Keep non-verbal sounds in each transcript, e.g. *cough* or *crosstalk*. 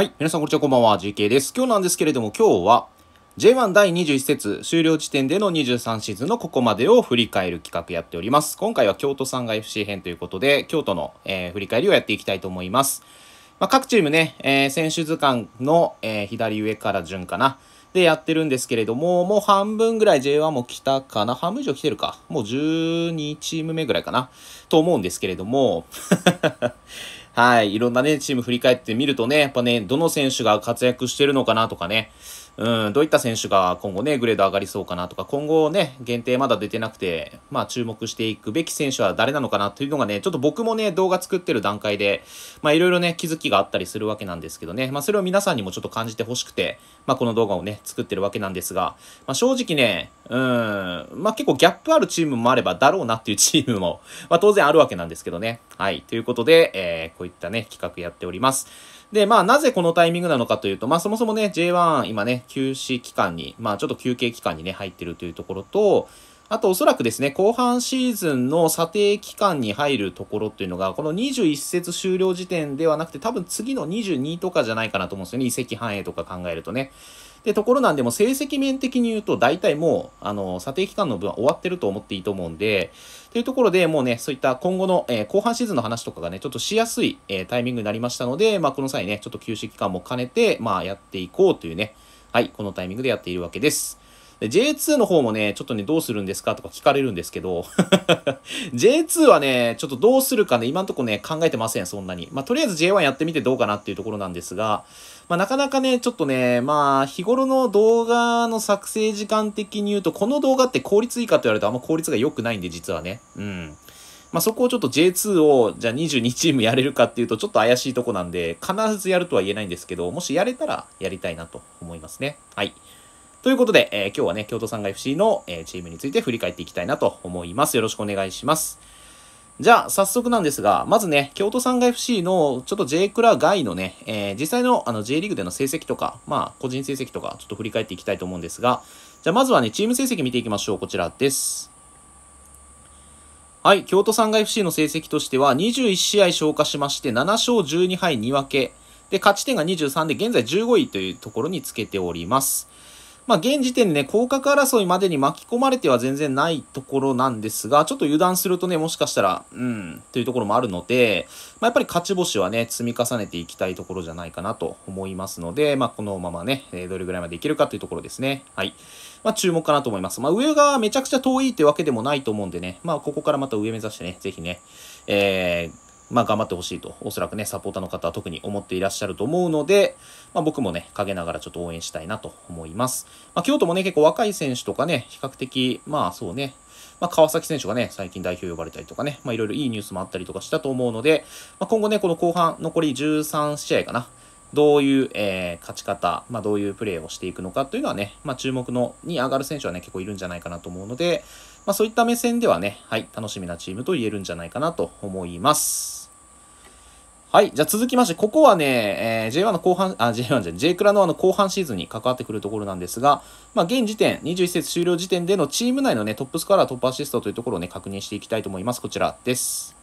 はい。皆さん、こんにちは。こんばんは。GK です。今日なんですけれども、今日は J1 第21節終了地点での23シーズンのここまでを振り返る企画やっております。今回は京都産が FC 編ということで、京都の、えー、振り返りをやっていきたいと思います。まあ、各チームね、えー、選手図鑑の、えー、左上から順かな。でやってるんですけれども、もう半分ぐらい J1 も来たかな半分以上来てるかもう12チーム目ぐらいかなと思うんですけれどもはい、いろんなね、チーム振り返ってみるとね、やっぱね、どの選手が活躍してるのかなとかね、うん、どういった選手が今後ね、グレード上がりそうかなとか、今後ね、限定まだ出てなくて、まあ注目していくべき選手は誰なのかなというのがね、ちょっと僕もね、動画作ってる段階で、まあいろいろね、気づきがあったりするわけなんですけどね、まあそれを皆さんにもちょっと感じてほしくて、まあこの動画をね、作ってるわけなんですが、まあ正直ね、うん、まあ結構ギャップあるチームもあればだろうなっていうチームも、まあ当然あるわけなんですけどね。はい、ということで、えー、こういったね、企画やっております。で、まあ、なぜこのタイミングなのかというと、まあ、そもそもね、J1、今ね、休止期間に、まあ、ちょっと休憩期間にね、入ってるというところと、あとおそらくですね、後半シーズンの査定期間に入るところっていうのが、この21節終了時点ではなくて、多分次の22とかじゃないかなと思うんですよね。移籍反映とか考えるとね。で、ところなんでも成績面的に言うと、大体もう、あの、査定期間の分は終わってると思っていいと思うんで、というところでもうね、そういった今後の、えー、後半シーズンの話とかがね、ちょっとしやすい、えー、タイミングになりましたので、まあ、この際ね、ちょっと休止期間も兼ねて、まあ、やっていこうというね、はい、このタイミングでやっているわけです。J2 の方もね、ちょっとね、どうするんですかとか聞かれるんですけど、J2 *laughs* はね、ちょっとどうするかね、今んとこね、考えてません、そんなに。まあ、とりあえず J1 やってみてどうかなっていうところなんですが、まあ、なかなかね、ちょっとね、まあ、日頃の動画の作成時間的に言うと、この動画って効率いいかと言われるとあんま効率が良くないんで、実はね。うん。まあ、そこをちょっと J2 を、じゃあ22チームやれるかっていうと、ちょっと怪しいとこなんで、必ずやるとは言えないんですけど、もしやれたらやりたいなと思いますね。はい。ということで、えー、今日はね、京都産が FC の、えー、チームについて振り返っていきたいなと思います。よろしくお願いします。じゃあ、早速なんですが、まずね、京都産が FC の、ちょっと J クラ外のね、えー、実際のあの J リーグでの成績とか、まあ、個人成績とか、ちょっと振り返っていきたいと思うんですが、じゃあ、まずはね、チーム成績見ていきましょう。こちらです。はい、京都産が FC の成績としては、21試合消化しまして、7勝12敗2分け。で、勝ち点が23で、現在15位というところにつけております。まあ、現時点でね、降格争いまでに巻き込まれては全然ないところなんですが、ちょっと油断するとね、もしかしたら、うん、というところもあるので、まあ、やっぱり勝ち星はね、積み重ねていきたいところじゃないかなと思いますので、まあ、このままね、どれぐらいまでいけるかというところですね。はい。まあ、注目かなと思います。まあ、上がめちゃくちゃ遠いってわけでもないと思うんでね、まあ、ここからまた上目指してね、ぜひね、えー、まあ、頑張ってほしいと、おそらくね、サポーターの方は特に思っていらっしゃると思うので、まあ、僕もね、陰ながらちょっと応援したいなと思います。まあ、京都もね、結構若い選手とかね、比較的、まあそうね、まあ、川崎選手がね、最近代表呼ばれたりとかね、まあ、いろいろいいニュースもあったりとかしたと思うので、まあ、今後ね、この後半、残り13試合かな、どういう、えー、勝ち方、まあ、どういうプレーをしていくのかというのはね、まあ、注目のに上がる選手はね、結構いるんじゃないかなと思うので、まあ、そういった目線ではね、はい、楽しみなチームと言えるんじゃないかなと思います。はい。じゃあ続きまして、ここはね、えー、J1 の後半、あ、J1 じゃない、J クラのあの後半シーズンに関わってくるところなんですが、まあ、現時点、21節終了時点でのチーム内のね、トップスコアラー、トップアシストというところをね、確認していきたいと思います。こちらです。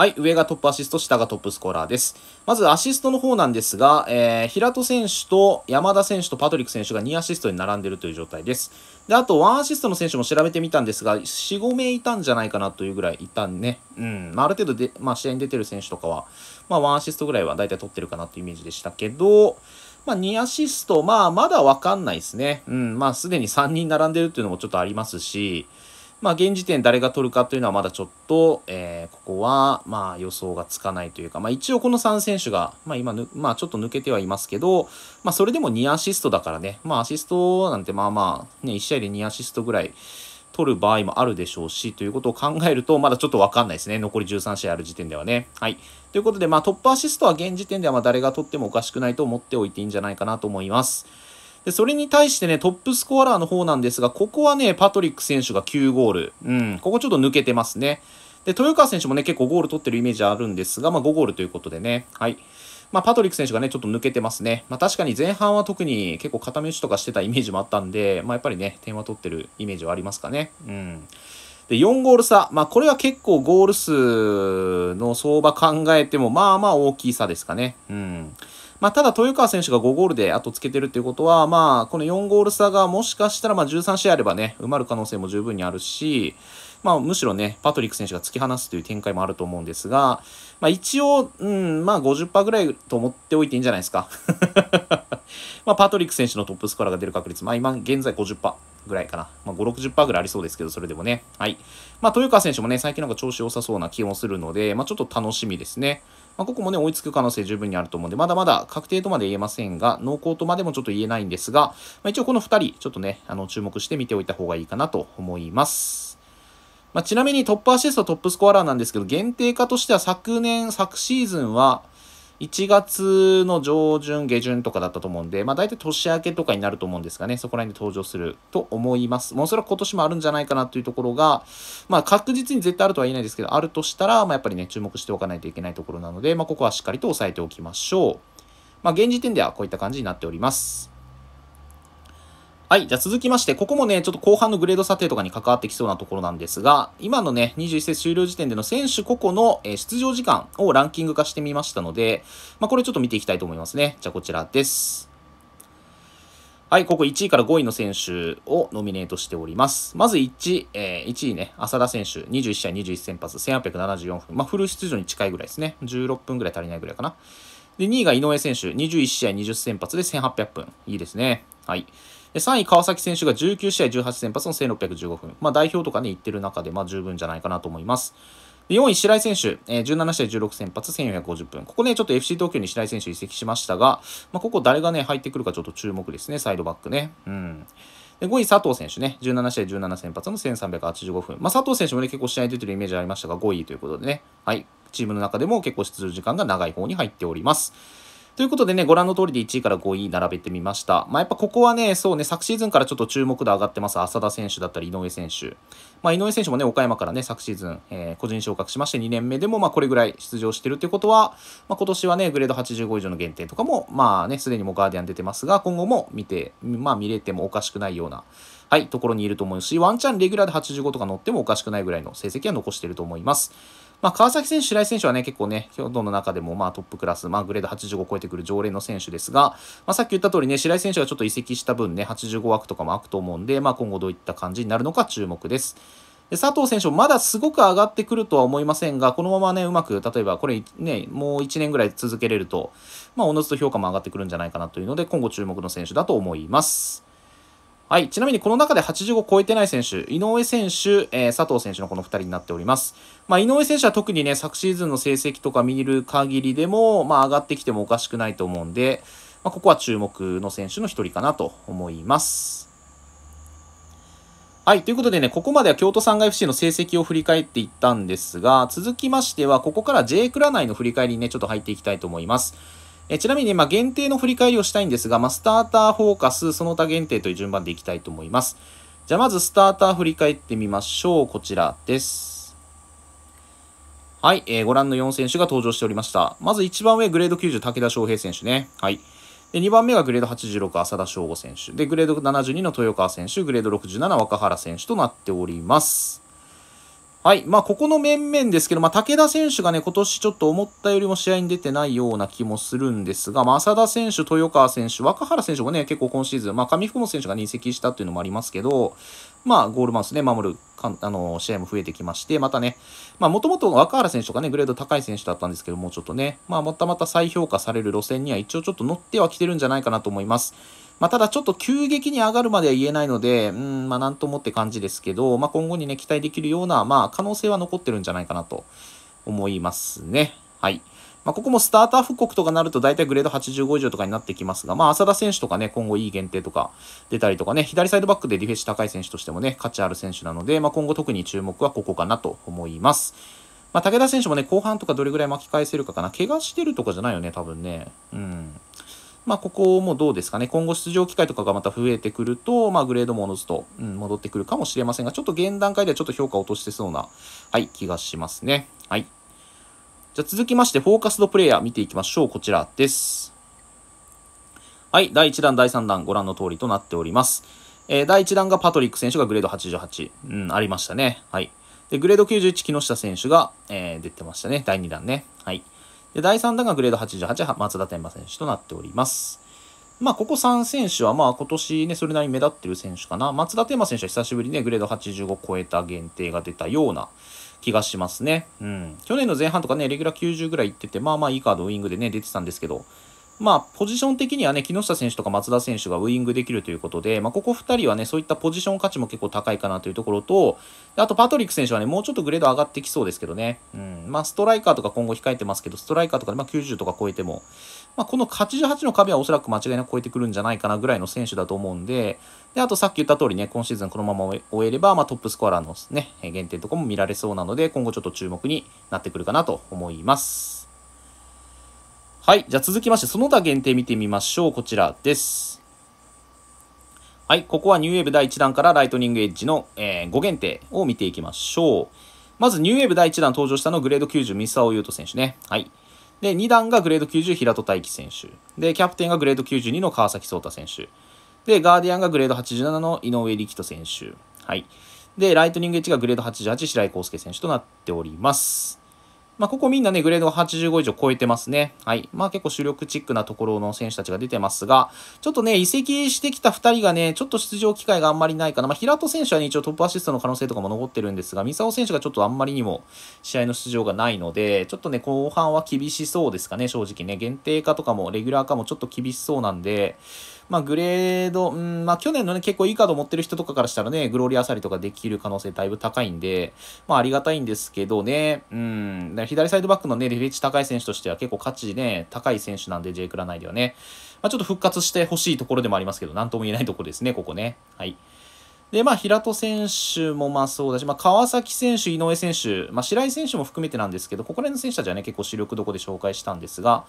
はい、上がトップアシスト、下がトップスコアラーです。まずアシストの方なんですが、えー、平戸選手と山田選手とパトリック選手が2アシストに並んでいるという状態です。で、あと1アシストの選手も調べてみたんですが、4、5名いたんじゃないかなというぐらいいたんね。うん、あ、ある程度で、まあ、試合に出てる選手とかは、まあ、1アシストぐらいは大体取ってるかなというイメージでしたけど、まあ、2アシスト、まあ、まだわかんないですね。うん、まあ、すでに3人並んでるっていうのもちょっとありますし、まあ、現時点誰が取るかというのはまだちょっと、えー、ここは、まあ、予想がつかないというか、まあ、一応この3選手が、まあ、今まあ、ちょっと抜けてはいますけど、まあ、それでも2アシストだからね、まあ、アシストなんて、まあまあ、ね、1試合で2アシストぐらい、取る場合もあるでしょうし、ということを考えると、まだちょっとわかんないですね。残り13試合ある時点ではね。はい。ということで、まあ、トップアシストは現時点ではま誰が取ってもおかしくないと思っておいていいんじゃないかなと思います。で、それに対してね、トップスコアラーの方なんですが、ここはね、パトリック選手が9ゴール。うん、ここちょっと抜けてますね。で、豊川選手もね、結構ゴール取ってるイメージあるんですが、まあ、5ゴールということでね、はい。まあ、パトリック選手がね、ちょっと抜けてますね。まあ、確かに前半は特に結構片ちとかしてたイメージもあったんで、まあ、やっぱりね、点は取ってるイメージはありますかね。うん。で、4ゴール差。まあ、これは結構ゴール数の相場考えても、まあまあ大きい差ですかね。うん。まあ、ただ豊川選手が5ゴールで後つけてるっていうことは、まあ、この4ゴール差がもしかしたらまあ13試合あればね、埋まる可能性も十分にあるし、まあ、むしろね、パトリック選手が突き放すという展開もあると思うんですが、まあ、一応、うん、まあ50%ぐらいと思っておいていいんじゃないですか。*laughs* まあ、パトリック選手のトップスコアが出る確率、まあ、今現在50%ぐらいかな。まあ、5、60%ぐらいありそうですけど、それでもね。はい。まあ、豊川選手もね、最近なんか調子良さそうな気もするので、まあ、ちょっと楽しみですね。まあ、ここもね、追いつく可能性十分にあると思うんで、まだまだ確定とまで言えませんが、濃厚とまでもちょっと言えないんですが、まあ、一応この2人、ちょっとね、あの、注目して見ておいた方がいいかなと思います。まあ、ちなみにトップアシスト、トップスコアラーなんですけど、限定化としては昨年、昨シーズンは、1月の上旬、下旬とかだったと思うんで、まあ大体年明けとかになると思うんですがね、そこら辺で登場すると思います。もうそれは今年もあるんじゃないかなというところが、まあ確実に絶対あるとは言えないですけど、あるとしたら、まあやっぱりね、注目しておかないといけないところなので、まあここはしっかりと押さえておきましょう。まあ現時点ではこういった感じになっております。はい。じゃあ続きまして、ここもね、ちょっと後半のグレード査定とかに関わってきそうなところなんですが、今のね、21節終了時点での選手個々の出場時間をランキング化してみましたので、まあ、これちょっと見ていきたいと思いますね。じゃあこちらです。はい、ここ1位から5位の選手をノミネートしております。まず1、えー、1位ね、浅田選手、21試合21先発、1874分。まあ、フル出場に近いぐらいですね。16分ぐらい足りないぐらいかな。で、2位が井上選手、21試合20先発で1800分。いいですね。はい。3位、川崎選手が19試合18先発の1615分。まあ、代表とかね、行ってる中で、まあ、十分じゃないかなと思います。4位、白井選手、えー、17試合16先発、1450分。ここね、ちょっと FC 東京に白井選手移籍しましたが、まあ、ここ誰がね、入ってくるかちょっと注目ですね、サイドバックね。うん。で5位、佐藤選手ね、17試合17先発の1385分。まあ、佐藤選手もね、結構試合出てるイメージありましたが、5位ということでね、はい、チームの中でも結構出場時間が長い方に入っております。ということでね、ご覧の通りで1位から5位並べてみました。まあ、やっぱここはね、そうね、昨シーズンからちょっと注目度上がってます、浅田選手だったり、井上選手。まあ、井上選手もね、岡山からね、昨シーズン、えー、個人昇格しまして2年目でも、まあ、これぐらい出場してるってことは、まあ、今年はね、グレード85以上の限定とかも、まあね、すでにもうガーディアン出てますが、今後も見て、まあ、見れてもおかしくないような、はい、ところにいると思うし、ワンチャンレギュラーで85とか乗ってもおかしくないぐらいの成績は残してると思います。まあ、川崎選手、白井選手はね、結構ね、今日の中でもまあトップクラス、まあ、グレード85を超えてくる常連の選手ですが、まあ、さっき言った通りね、白井選手がちょっと移籍した分ね、85枠とかも空くと思うんで、まあ、今後どういった感じになるのか注目です。で佐藤選手もまだすごく上がってくるとは思いませんが、このままね、うまく、例えばこれね、もう1年ぐらい続けれると、まあ、おのずと評価も上がってくるんじゃないかなというので、今後注目の選手だと思います。はい。ちなみにこの中で85を超えてない選手、井上選手、えー、佐藤選手のこの2人になっております。まあ、井上選手は特にね、昨シーズンの成績とか見る限りでも、まあ、上がってきてもおかしくないと思うんで、まあ、ここは注目の選手の1人かなと思います。はい。ということでね、ここまでは京都産外 FC の成績を振り返っていったんですが、続きましては、ここから J クラ内の振り返りにね、ちょっと入っていきたいと思います。えちなみに、まあ、限定の振り返りをしたいんですが、まあ、スターターフォーカス、その他限定という順番でいきたいと思います。じゃあ、まずスターター振り返ってみましょう。こちらです。はい、えー、ご覧の4選手が登場しておりました。まず1番上、グレード90、武田翔平選手ね。はい。で、2番目がグレード86、浅田翔吾選手。で、グレード72の豊川選手、グレード67、若原選手となっております。はい。まあ、ここの面々ですけど、まあ、武田選手がね、今年ちょっと思ったよりも試合に出てないような気もするんですが、まあ、浅田選手、豊川選手、若原選手もね、結構今シーズン、まあ、上福本選手がね、移籍したっていうのもありますけど、まあ、ゴールマウスね、守るかん、あの、試合も増えてきまして、またね、まあ、もともと若原選手とかね、グレード高い選手だったんですけど、もうちょっとね、まあ、またまた再評価される路線には一応ちょっと乗ってはきてるんじゃないかなと思います。まあ、ただちょっと急激に上がるまでは言えないので、うん、まあ、なんともって感じですけど、まあ、今後にね、期待できるような、まあ、可能性は残ってるんじゃないかなと思いますね。はい。まあ、ここもスターター復刻とかなると大体グレード85以上とかになってきますが、まあ、浅田選手とかね、今後いい限定とか出たりとかね、左サイドバックでディフェンス高い選手としてもね、価値ある選手なので、まあ、今後特に注目はここかなと思います。まあ、武田選手もね、後半とかどれぐらい巻き返せるかかな。怪我してるとかじゃないよね、多分ね。うん。まあ、ここもどうですかね、今後出場機会とかがまた増えてくると、まあ、グレードもおのずと、うん、戻ってくるかもしれませんが、ちょっと現段階ではちょっと評価を落としてそうな、はい、気がしますね。はい。じゃ続きまして、フォーカスドプレイヤー見ていきましょう。こちらです。はい、第1弾、第3弾、ご覧の通りとなっております。えー、第1弾がパトリック選手がグレード88、うん、ありましたね。はい。で、グレード91、木下選手が、えー、出てましたね。第2弾ね。はい。で、第3弾がグレード88、松田天馬選手となっております。まあ、ここ3選手は、まあ、今年ね、それなりに目立ってる選手かな。松田天馬選手は久しぶりにね、グレード85超えた限定が出たような気がしますね。うん。去年の前半とかね、レギュラー90ぐらい行ってて、まあまあいいカードウィングでね、出てたんですけど、まあ、ポジション的にはね、木下選手とか松田選手がウイングできるということで、まあ、ここ2人はね、そういったポジション価値も結構高いかなというところと、あとパトリック選手はね、もうちょっとグレード上がってきそうですけどね、うん、まあ、ストライカーとか今後控えてますけど、ストライカーとかで、まあ、90とか超えても、まあ、この88の壁はおそらく間違いなく超えてくるんじゃないかなぐらいの選手だと思うんで、で、あとさっき言った通りね、今シーズンこのまま終えれば、まあ、トップスコアラーのね、減点とかも見られそうなので、今後ちょっと注目になってくるかなと思います。はい。じゃあ続きまして、その他限定見てみましょう。こちらです。はい。ここはニューウェーブ第1弾からライトニングエッジの、えー、5限定を見ていきましょう。まずニューウェーブ第1弾登場したのグレード90三沢優斗選手ね。はい。で、2弾がグレード90平戸大輝選手。で、キャプテンがグレード92の川崎颯太選手。で、ガーディアンがグレード87の井上力人選手。はい。で、ライトニングエッジがグレード88白井康介選手となっております。まあ、ここみんなね、グレードが85以上超えてますね。はい。まあ、結構主力チックなところの選手たちが出てますが、ちょっとね、移籍してきた2人がね、ちょっと出場機会があんまりないかな。まあ、平戸選手はね、一応トップアシストの可能性とかも残ってるんですが、三沢選手がちょっとあんまりにも試合の出場がないので、ちょっとね、後半は厳しそうですかね、正直ね。限定化とかも、レギュラー化もちょっと厳しそうなんで、まあ、グレード、うん、まあ、去年のね、結構いいカード持ってる人とかからしたらね、グローリーあさりとかできる可能性だいぶ高いんで、まあ、ありがたいんですけどね、うん、左サイドバックのね、レベッジ高い選手としては結構価値ね、高い選手なんで、J クラ内ではね、まあ、ちょっと復活してほしいところでもありますけど、なんとも言えないところですね、ここね。はい。で、まあ、平戸選手もまあそうだし、まあ、川崎選手、井上選手、まあ、白井選手も含めてなんですけど、ここら辺の選手たちはね、結構主力どこで紹介したんですが、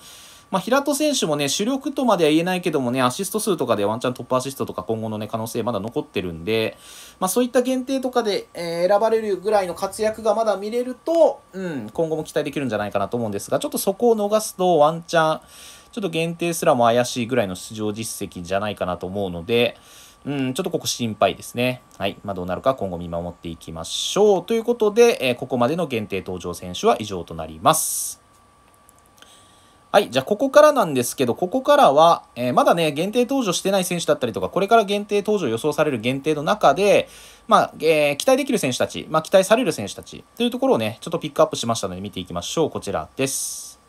まあ、平戸選手もね、主力とまでは言えないけどもね、アシスト数とかでワンチャントップアシストとか今後のね、可能性まだ残ってるんで、まあ、そういった限定とかで、えー、選ばれるぐらいの活躍がまだ見れると、うん、今後も期待できるんじゃないかなと思うんですが、ちょっとそこを逃すとワンチャン、ちょっと限定すらも怪しいぐらいの出場実績じゃないかなと思うので、うん、ちょっとここ心配ですね。はい。まあ、どうなるか今後見守っていきましょう。ということで、えー、ここまでの限定登場選手は以上となります。はい、じゃあここからなんですけど、ここからは、えー、まだね、限定登場してない選手だったりとか、これから限定登場予想される限定の中で、まあ、えー、期待できる選手たち、まあ、期待される選手たちというところをね、ちょっとピックアップしましたので見ていきましょう。こちらです。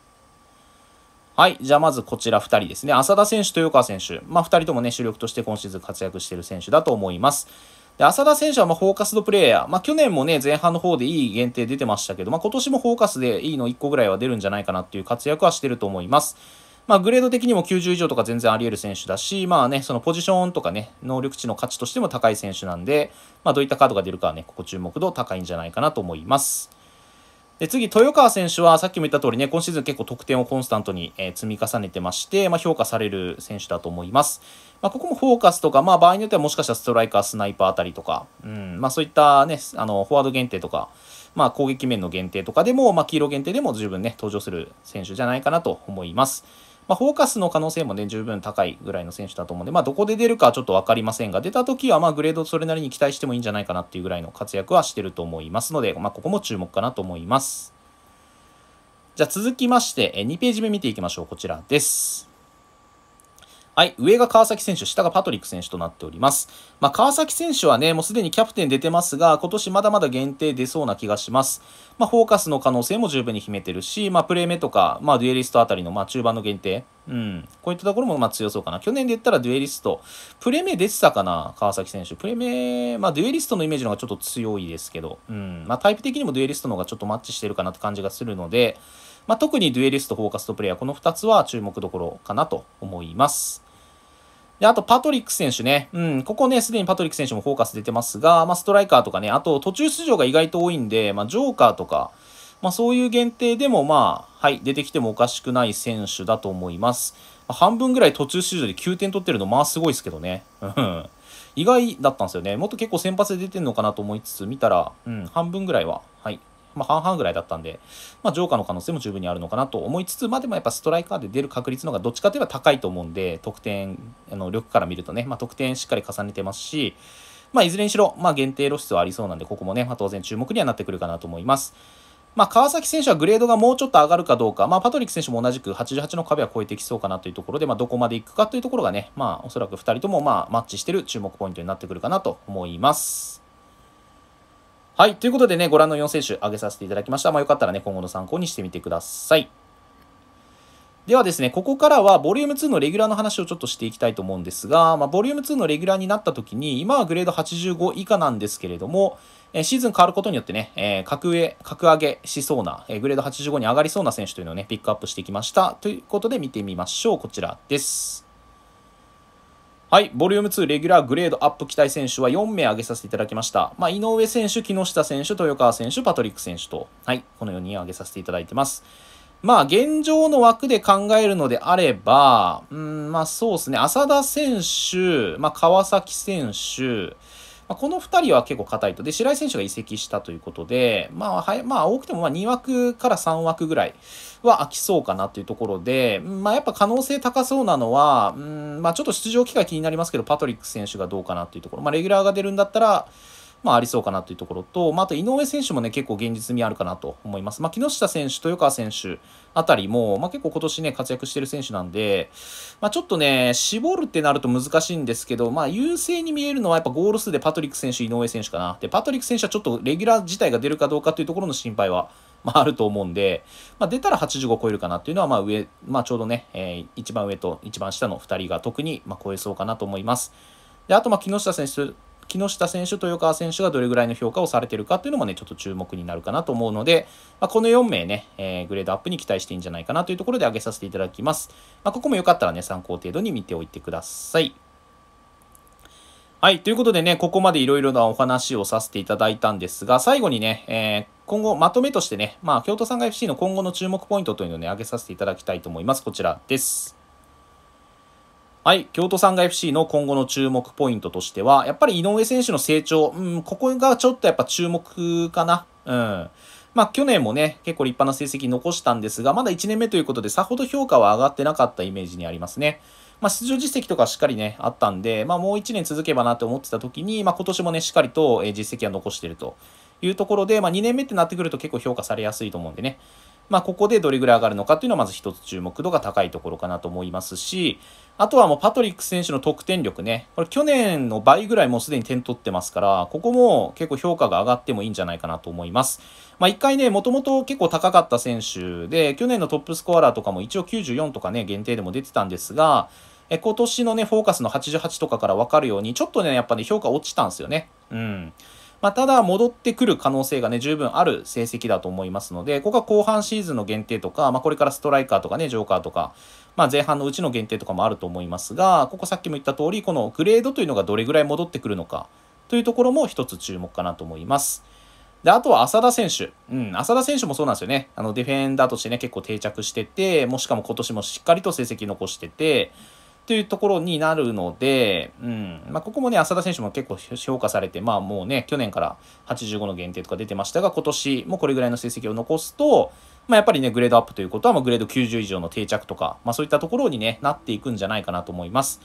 はい。じゃあ、まずこちら2人ですね。浅田選手、豊川選手。まあ、2人ともね、主力として今シーズン活躍している選手だと思います。で、浅田選手はまフォーカスドプレイヤー。まあ、去年もね、前半の方でいい限定出てましたけど、まあ、今年もフォーカスでいいの1個ぐらいは出るんじゃないかなっていう活躍はしてると思います。まあ、グレード的にも90以上とか全然あり得る選手だし、まあね、そのポジションとかね、能力値の価値としても高い選手なんで、まあ、どういったカードが出るかはね、ここ注目度高いんじゃないかなと思います。で、次、豊川選手はさっきも言った通りね、今シーズン結構得点をコンスタントに、え積み重ねてまして、まあ、評価される選手だと思います。まあ、ここもフォーカスとか、まあ、場合によってはもしかしたらストライカー、スナイパーあたりとか、うん、まあ、そういったね、あの、フォワード限定とか、まあ、攻撃面の限定とかでも、まあ、黄色限定でも十分ね、登場する選手じゃないかなと思います。まあ、フォーカスの可能性もね、十分高いぐらいの選手だと思うんで、まあ、どこで出るかちょっと分かりませんが、出た時は、まあ、グレードそれなりに期待してもいいんじゃないかなっていうぐらいの活躍はしてると思いますので、まあ、ここも注目かなと思います。じゃあ続きまして、2ページ目見ていきましょう。こちらです。はい。上が川崎選手、下がパトリック選手となっております。まあ、川崎選手はね、もうすでにキャプテン出てますが、今年まだまだ限定出そうな気がします。まあ、フォーカスの可能性も十分に秘めてるし、まあ、プレー目とか、まあ、デュエリストあたりの、まあ、中盤の限定。うん。こういったところも、まあ、強そうかな。去年で言ったらデュエリスト。プレー目出てたかな、川崎選手。プレー目、まあ、デュエリストのイメージの方がちょっと強いですけど、うん。まあ、タイプ的にもデュエリストの方がちょっとマッチしてるかなって感じがするので、まあ、特にデュエリスト、フォーカスとプレイヤー、この2つは注目どころかなと思います。で、あと、パトリック選手ね。うん、ここね、すでにパトリック選手もフォーカス出てますが、まあ、ストライカーとかね、あと、途中出場が意外と多いんで、まあ、ジョーカーとか、まあ、そういう限定でも、まあ、はい、出てきてもおかしくない選手だと思います。まあ、半分ぐらい途中出場で9点取ってるの、まあ、すごいですけどね。うん。意外だったんですよね。もっと結構先発で出てんのかなと思いつつ、見たら、うん、半分ぐらいはまあ、半々ぐらいだったんで、まあ、ジョーカーの可能性も十分にあるのかなと思いつつ、まあ、でもやっぱストライカーで出る確率の方がどっちかといえば高いと思うんで、得点、の、力から見るとね、まあ、得点しっかり重ねてますし、まあ、いずれにしろ、まあ、限定露出はありそうなんで、ここもね、まあ、当然注目にはなってくるかなと思います。まあ、川崎選手はグレードがもうちょっと上がるかどうか、まあ、パトリック選手も同じく88の壁は超えてきそうかなというところで、まあ、どこまでいくかというところがね、まあ、おそらく2人ともまあマッチしてる注目ポイントになってくるかなと思います。はい。ということでね、ご覧の4選手挙げさせていただきました。まあ、よかったらね、今後の参考にしてみてください。ではですね、ここからはボリューム2のレギュラーの話をちょっとしていきたいと思うんですが、まあ、ボリューム2のレギュラーになった時に、今はグレード85以下なんですけれども、えシーズン変わることによってね、えー、格上、格上げしそうな、えグレード85に上がりそうな選手というのをね、ピックアップしてきました。ということで見てみましょう。こちらです。はい、ボリューム2レギュラーグレードアップ期待選手は4名挙げさせていただきました。まあ、井上選手、木下選手、豊川選手、パトリック選手と、はい、この4人挙げさせていただいてます。まあ、現状の枠で考えるのであれば、うん、まあそうですね、浅田選手、まあ、川崎選手、まあ、この2人は結構硬いと。で、白井選手が移籍したということで、まあ、はい、まあ、多くてもま2枠から3枠ぐらいは空きそうかなというところで、まあ、やっぱ可能性高そうなのは、うん、まあ、ちょっと出場機会気になりますけど、パトリック選手がどうかなというところ。まあ、レギュラーが出るんだったら、まあ、ありそうかなというところと、まあ、あと井上選手もね、結構現実味あるかなと思います。まあ、木下選手、豊川選手あたりも、まあ、結構今年ね、活躍してる選手なんで、まあ、ちょっとね、絞るってなると難しいんですけど、まあ、優勢に見えるのはやっぱゴール数でパトリック選手、井上選手かな。で、パトリック選手はちょっとレギュラー自体が出るかどうかというところの心配は、まあ、あると思うんで、まあ、出たら85超えるかなっていうのは、まあ、上、まあ、ちょうどね、えー、一番上と一番下の2人が特に、まあ、超えそうかなと思います。で、あと、まあ、木下選手木下選手、豊川選手がどれぐらいの評価をされてるかっていうのもね、ちょっと注目になるかなと思うので、まあ、この4名ね、えー、グレードアップに期待していいんじゃないかなというところで挙げさせていただきます。まあ、ここもよかったらね、参考程度に見ておいてください。はい。ということでね、ここまでいろいろなお話をさせていただいたんですが、最後にね、えー、今後まとめとしてね、まあ、京都産が FC の今後の注目ポイントというのをね、挙げさせていただきたいと思います。こちらです。はい。京都産が FC の今後の注目ポイントとしては、やっぱり井上選手の成長、うん、ここがちょっとやっぱ注目かな。うん。まあ、去年もね、結構立派な成績残したんですが、まだ1年目ということで、さほど評価は上がってなかったイメージにありますね。まあ、出場実績とかしっかりね、あったんで、まあ、もう1年続けばなと思ってた時に、まあ、今年もね、しっかりと実績は残してるというところで、まあ、2年目ってなってくると結構評価されやすいと思うんでね。まあ、ここでどれぐらい上がるのかっていうのはまず一つ注目度が高いところかなと思いますし、あとはもうパトリック選手の得点力ね。これ去年の倍ぐらいもうすでに点取ってますから、ここも結構評価が上がってもいいんじゃないかなと思います。まあ一回ね、もともと結構高かった選手で、去年のトップスコアラーとかも一応94とかね、限定でも出てたんですが、え今年のね、フォーカスの88とかからわかるように、ちょっとね、やっぱね、評価落ちたんですよね。うん。まあ、ただ戻ってくる可能性がね、十分ある成績だと思いますので、ここが後半シーズンの限定とか、まあ、これからストライカーとかね、ジョーカーとか、まあ、前半のうちの限定とかもあると思いますが、ここさっきも言った通り、このグレードというのがどれぐらい戻ってくるのかというところも一つ注目かなと思います。で、あとは浅田選手。うん、浅田選手もそうなんですよね。あの、ディフェンダーとしてね、結構定着してて、もしかも今年もしっかりと成績残してて、というところになるので、うん、まあ、ここもね、浅田選手も結構評価されて、まあもうね、去年から85の限定とか出てましたが、今年もこれぐらいの成績を残すと、まあ、やっぱりね、グレードアップということは、まグレード90以上の定着とか、まあ、そういったところに、ね、なっていくんじゃないかなと思います。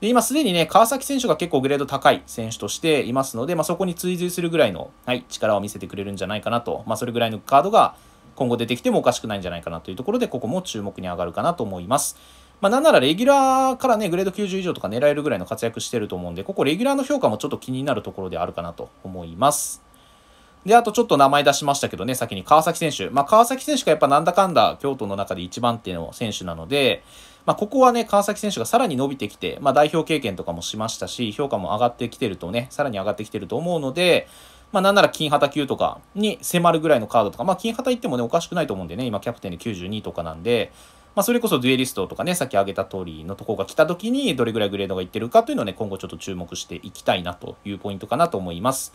で今すでにね、川崎選手が結構グレード高い選手としていますので、まあ、そこに追随するぐらいの、はい、力を見せてくれるんじゃないかなと、まあ、それぐらいのカードが今後出てきてもおかしくないんじゃないかなというところで、ここも注目に上がるかなと思います。まあ、なんならレギュラーからね、グレード90以上とか狙えるぐらいの活躍してると思うんで、ここレギュラーの評価もちょっと気になるところであるかなと思います。で、あとちょっと名前出しましたけどね、先に川崎選手。まあ、川崎選手がやっぱなんだかんだ京都の中で一番手の選手なので、まあ、ここはね、川崎選手がさらに伸びてきて、まあ、代表経験とかもしましたし、評価も上がってきてるとね、さらに上がってきてると思うので、まあ、なんなら金旗級とかに迫るぐらいのカードとか、まあ、金旗行ってもね、おかしくないと思うんでね、今キャプテンで92とかなんで、まあ、それこそデュエリストとかね、さっき挙げた通りのとこが来た時に、どれぐらいグレードがいってるかというのをね、今後ちょっと注目していきたいなというポイントかなと思います。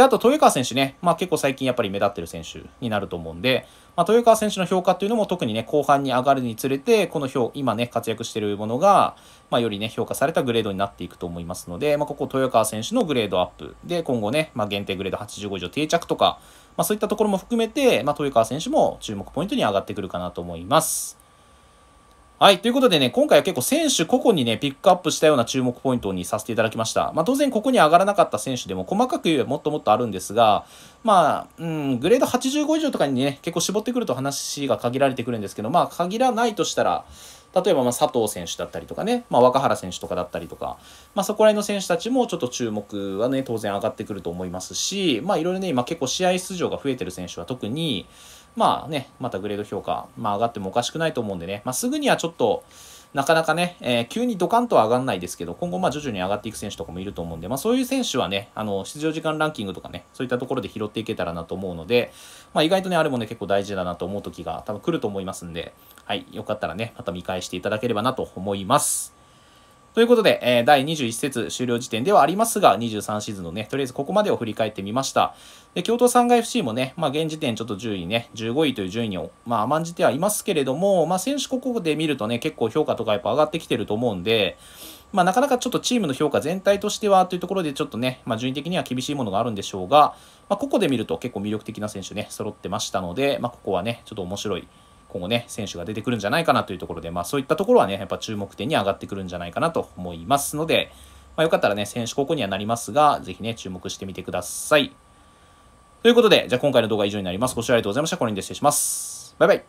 で、あと豊川選手ね、まあ結構最近やっぱり目立ってる選手になると思うんで、まあ、豊川選手の評価というのも特にね、後半に上がるにつれて、この表、今ね、活躍してるものが、まあ、よりね、評価されたグレードになっていくと思いますので、まあ、ここ豊川選手のグレードアップで、今後ね、まあ、限定グレード85以上定着とか、まあ、そういったところも含めて、まあ、豊川選手も注目ポイントに上がってくるかなと思います。はい。ということでね、今回は結構選手個々にね、ピックアップしたような注目ポイントにさせていただきました。まあ当然ここに上がらなかった選手でも細かく言えばもっともっとあるんですが、まあ、うん、グレード85以上とかにね、結構絞ってくると話が限られてくるんですけど、まあ限らないとしたら、例えばま佐藤選手だったりとかね、まあ、若原選手とかだったりとか、まあ、そこら辺の選手たちもちょっと注目はね当然上がってくると思いますし、まあ、いろいろね今結構試合出場が増えてる選手は特に、まあね、またグレード評価、まあ上がってもおかしくないと思うんでね、まあすぐにはちょっと、なかなかね、えー、急にドカンとは上がんないですけど、今後まあ徐々に上がっていく選手とかもいると思うんで、まあそういう選手はね、あの、出場時間ランキングとかね、そういったところで拾っていけたらなと思うので、まあ意外とね、あれもね、結構大事だなと思う時が多分来ると思いますんで、はい、よかったらね、また見返していただければなと思います。ということで、えー、第21節終了時点ではありますが、23シーズンのね、とりあえずここまでを振り返ってみました。で、京都産が FC もね、まあ現時点ちょっと10位ね、15位という順位に、まあ甘んじてはいますけれども、まあ選手ここで見るとね、結構評価とかやっぱ上がってきてると思うんで、まあ、なかなかちょっとチームの評価全体としてはというところでちょっとね、まあ、順位的には厳しいものがあるんでしょうが、まあ、ここで見ると結構魅力的な選手ね、揃ってましたので、まあ、ここはね、ちょっと面白い今後ね、選手が出てくるんじゃないかなというところで、まあそういったところはね、やっぱ注目点に上がってくるんじゃないかなと思いますので、まあ、よかったらね、選手候補にはなりますが、ぜひね、注目してみてください。ということで、じゃあ今回の動画は以上になります。ご視聴ありがとうございました。これにで失礼します。バイバイ。